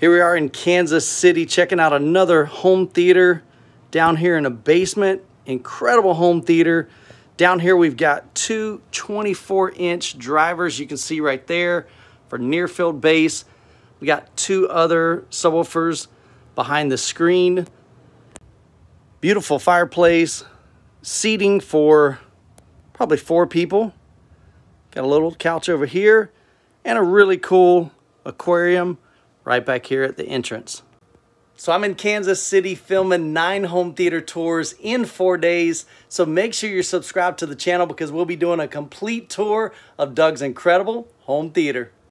Here we are in Kansas City checking out another home theater down here in a basement. Incredible home theater. Down here we've got two 24-inch drivers you can see right there for near field bass. We got two other subwoofers behind the screen. Beautiful fireplace. Seating for probably four people. Got a little couch over here and a really cool aquarium right back here at the entrance. So I'm in Kansas City filming nine home theater tours in four days. So make sure you're subscribed to the channel because we'll be doing a complete tour of Doug's incredible home theater.